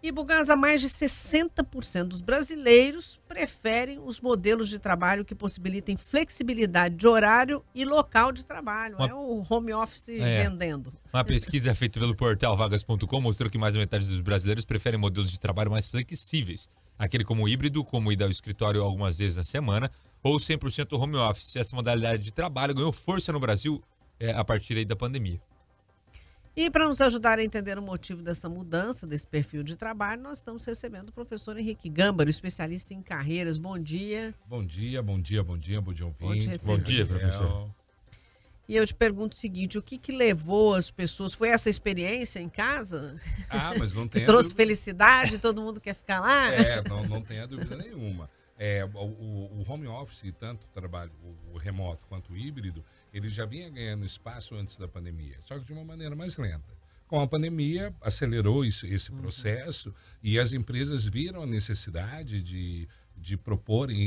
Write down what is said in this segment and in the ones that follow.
E Bugasa, mais de 60% dos brasileiros preferem os modelos de trabalho que possibilitem flexibilidade de horário e local de trabalho. Uma... É o home office é. vendendo. Uma pesquisa feita pelo portal vagas.com mostrou que mais da metade dos brasileiros preferem modelos de trabalho mais flexíveis. Aquele como híbrido, como ir ao escritório algumas vezes na semana, ou 100% home office. Essa modalidade de trabalho ganhou força no Brasil é, a partir da pandemia. E para nos ajudar a entender o motivo dessa mudança, desse perfil de trabalho, nós estamos recebendo o professor Henrique Gâmbaro, especialista em carreiras. Bom dia. Bom dia, bom dia, bom dia, bom dia, ouvinte. Bom, bom dia, professor. E eu te pergunto o seguinte: o que, que levou as pessoas? Foi essa experiência em casa? Ah, mas não tem. que trouxe dúvida. felicidade, todo mundo quer ficar lá? É, não, não tenha dúvida nenhuma. É, o, o, home office, tanto o trabalho o remoto quanto o híbrido, ele já vinha ganhando espaço antes da pandemia, só que de uma maneira mais lenta. Com a pandemia, acelerou isso, esse uhum. processo uhum. e as empresas viram a necessidade de, de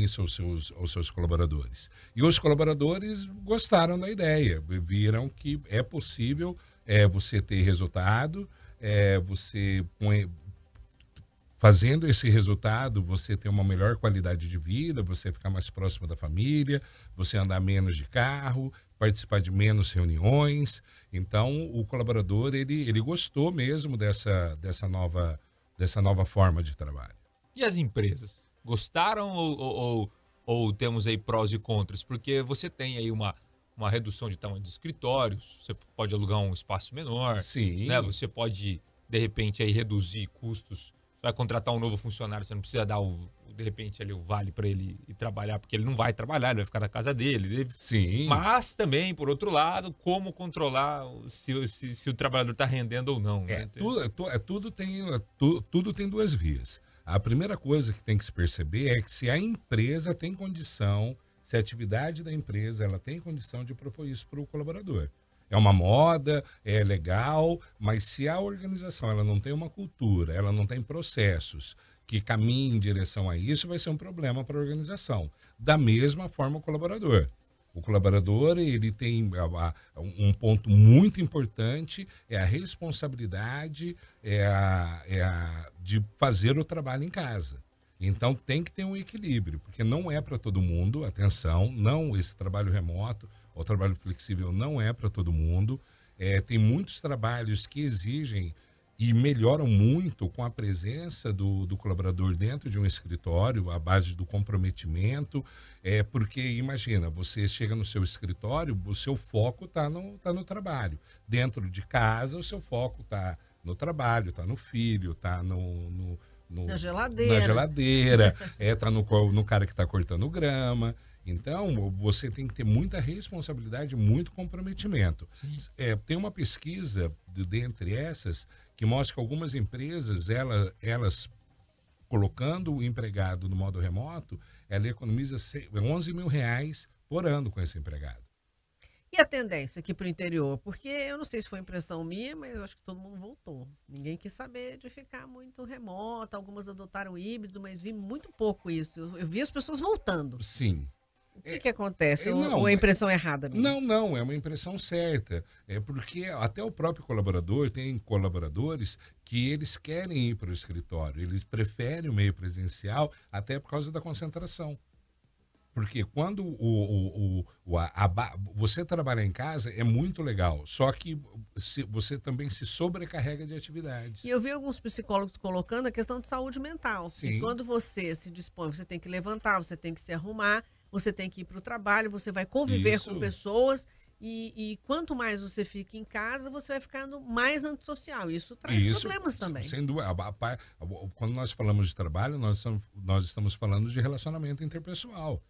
isso aos seus, aos seus colaboradores. E os colaboradores gostaram da ideia, viram que é possível é, você ter resultado, é, você põe, Fazendo esse resultado, você tem uma melhor qualidade de vida, você ficar mais próximo da família, você andar menos de carro, participar de menos reuniões. Então, o colaborador ele, ele gostou mesmo dessa, dessa, nova, dessa nova forma de trabalho. E as empresas? Gostaram ou, ou, ou temos aí prós e contras? Porque você tem aí uma, uma redução de tamanho de escritórios, você pode alugar um espaço menor, Sim. Né? Você pode de repente aí reduzir custos vai contratar um novo funcionário, você não precisa dar o, de repente ali o vale para ele ir trabalhar, porque ele não vai trabalhar, ele vai ficar na casa dele. Sim. Mas também, por outro lado, como controlar se, se, se o trabalhador está rendendo ou não. Né? É, né? tudo, é, é, tudo, tem, é tudo tem duas vias. A primeira coisa que tem que se perceber é que se a empresa tem condição, se a atividade da empresa ela tem condição de propor isso para o colaborador é uma moda, é legal, mas se a organização ela não tem uma cultura, ela não tem processos que caminhem em direção a isso, vai ser um problema para a organização. Da mesma forma o colaborador. O colaborador ele tem um ponto muito importante é a responsabilidade é a, é a, de fazer o trabalho em casa. Então tem que ter um equilíbrio, porque não é para todo mundo, atenção, não esse trabalho remoto, o trabalho flexível não é para todo mundo. É, tem muitos trabalhos que exigem e melhoram muito com a presença do, do colaborador dentro de um escritório, à base do comprometimento. É porque, imagina, você chega no seu escritório, o seu foco está no, tá no trabalho. Dentro de casa, o seu foco está no trabalho, está no filho, está no, no, no, na geladeira, na geladeira é, tá no, no cara que está cortando grama. Então, você tem que ter muita responsabilidade, muito comprometimento. É, tem uma pesquisa, de, dentre essas, que mostra que algumas empresas, ela, elas colocando o empregado no modo remoto, ela economiza 11 mil reais por ano com esse empregado. E a tendência aqui para o interior? Porque eu não sei se foi impressão minha, mas acho que todo mundo voltou. Ninguém quis saber de ficar muito remoto, algumas adotaram híbrido, mas vi muito pouco isso. Eu, eu vi as pessoas voltando. Sim. O que, é, que acontece? É, não, Ou é impressão errada? Mesmo? Não, não, é uma impressão certa. É porque até o próprio colaborador, tem colaboradores que eles querem ir para o escritório, eles preferem o meio presencial até por causa da concentração. Porque quando o, o, o a, a, você trabalha em casa é muito legal, só que se, você também se sobrecarrega de atividades. E eu vi alguns psicólogos colocando a questão de saúde mental. Sim. E quando você se dispõe, você tem que levantar, você tem que se arrumar você tem que ir para o trabalho, você vai conviver Isso. com pessoas. E, e, quanto mais você fica em casa, você vai ficando mais antissocial. Isso traz Isso, problemas também. Sem dúvida. Quando nós falamos de trabalho, nós estamos, nós estamos falando de relacionamento interpessoal.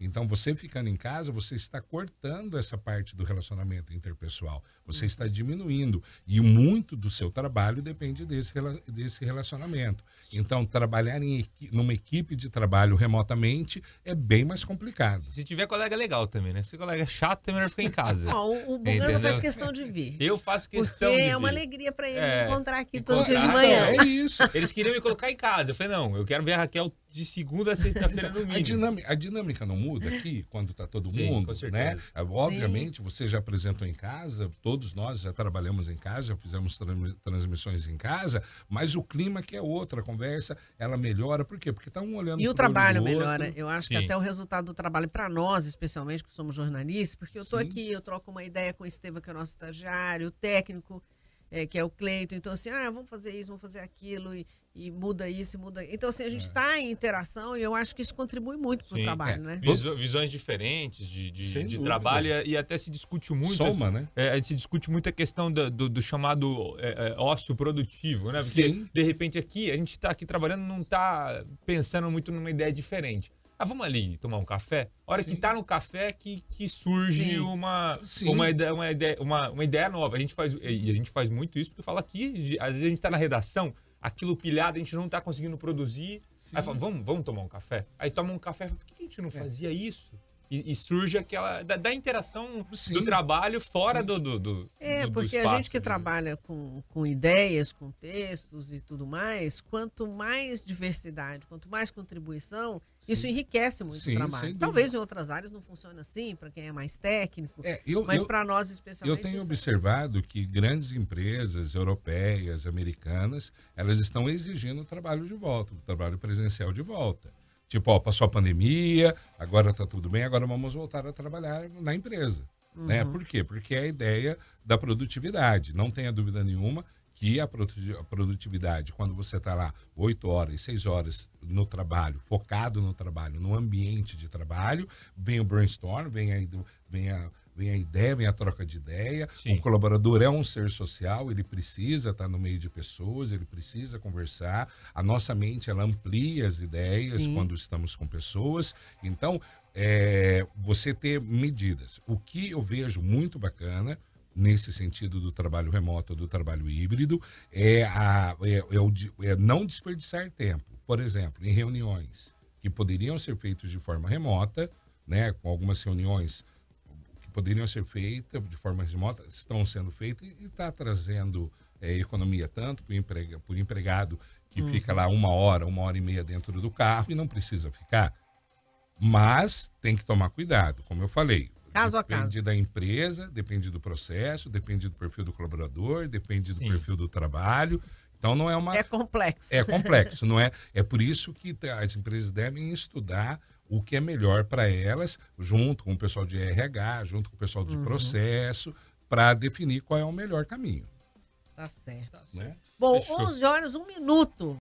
Então, você ficando em casa, você está cortando essa parte do relacionamento interpessoal. Você está diminuindo. E muito do seu trabalho depende desse, desse relacionamento. Então, trabalhar em, numa equipe de trabalho remotamente é bem mais complicado. Se tiver colega legal também, né? Se colega é chato, é melhor ficar em casa. Não, o Buganza faz questão de vir. Eu faço questão Porque de é uma alegria para ele é, encontrar aqui todo dia de manhã. Então, é isso. Eles queriam me colocar em casa. Eu falei, não, eu quero ver a Raquel de segunda a sexta-feira no mínimo. A dinâmica, a dinâmica não muda muda aqui quando está todo Sim, mundo, né? É, obviamente Sim. você já apresentou em casa, todos nós já trabalhamos em casa, já fizemos transmissões em casa, mas o clima que é outra conversa ela melhora, por quê? Porque está um olhando e o trabalho melhora. Eu acho Sim. que até o resultado do trabalho para nós, especialmente que somos jornalistas, porque eu estou aqui, eu troco uma ideia com o Estevam, que é o nosso estagiário, o técnico é, que é o Cleiton. Então, assim, ah, vamos fazer isso, vamos fazer aquilo, e, e muda isso, e muda. Então, assim, a gente está é. Tá em interação e eu acho que isso contribui muito para o trabalho, é. né? visões diferentes de, de, de trabalho e até se discute muito. Soma, né? É, se discute muito a questão do, do, do chamado é, é, ócio produtivo, né? Porque, Sim. de repente, aqui, a gente está aqui trabalhando, não está pensando muito numa ideia diferente. Ah, vamos ali tomar um café? A hora Sim. que tá no café é que, que surge Sim. Uma, Sim. uma, ideia, uma, ideia, uma, uma, ideia nova. A gente faz, e a gente faz muito isso porque fala aqui, às vezes a gente tá na redação, aquilo pilhado, a gente não tá conseguindo produzir. Aí fala, vamos, vamos tomar um café? Aí toma um café, por que a gente não é. fazia isso? e, e surge aquela. da, da interação sim, do trabalho fora do, do, do. É, do, porque do espaço, a gente que né? trabalha com, com ideias, com textos e tudo mais, quanto mais diversidade, quanto mais contribuição, sim. isso enriquece muito o trabalho. Talvez em outras áreas não funcione assim, para quem é mais técnico, é, eu, mas para nós especialmente. Eu tenho é observado é. que grandes empresas europeias, americanas, elas estão exigindo o trabalho de volta, o trabalho presencial de volta. Tipo, ó, passou a pandemia, agora está tudo bem, agora vamos voltar a trabalhar na empresa. Né? Uhum. Né? Por quê? Porque é a ideia da produtividade. Não tenha dúvida nenhuma que a produtividade, quando você está lá oito horas, seis horas no trabalho, focado no trabalho, no ambiente de trabalho, vem o brainstorm, vem, a, vem a, vem a ideia, vem a troca de ideia. É Sim. O colaborador é um ser social, ele precisa estar no meio de pessoas, ele precisa conversar. A nossa mente ela amplia as ideias Sim. quando estamos com pessoas. Então, é, você ter medidas. O que eu vejo muito bacana nesse sentido do trabalho remoto, do trabalho híbrido, é, a, é, é, é não desperdiçar tempo. Por exemplo, em reuniões que poderiam ser feitas de forma remota, né, com algumas reuniões poderiam ser feitas de forma remota, estão sendo feitas e está trazendo é, economia tanto para o emprega, empregado que hum. fica lá uma hora, uma hora e meia dentro do carro e não precisa ficar. Mas tem que tomar cuidado, como eu falei. Caso a caso. Depende da empresa, depende do processo, depende do perfil do colaborador, depende do Sim. perfil do trabalho. Então não é uma. É complexo. É complexo, não é? É por isso que as empresas devem estudar o que é melhor para elas, junto com o pessoal de RH, junto com o pessoal de uhum. processo, para definir qual é o melhor caminho. Tá certo. Né? Bom, Fechou. 11 horas, um minuto.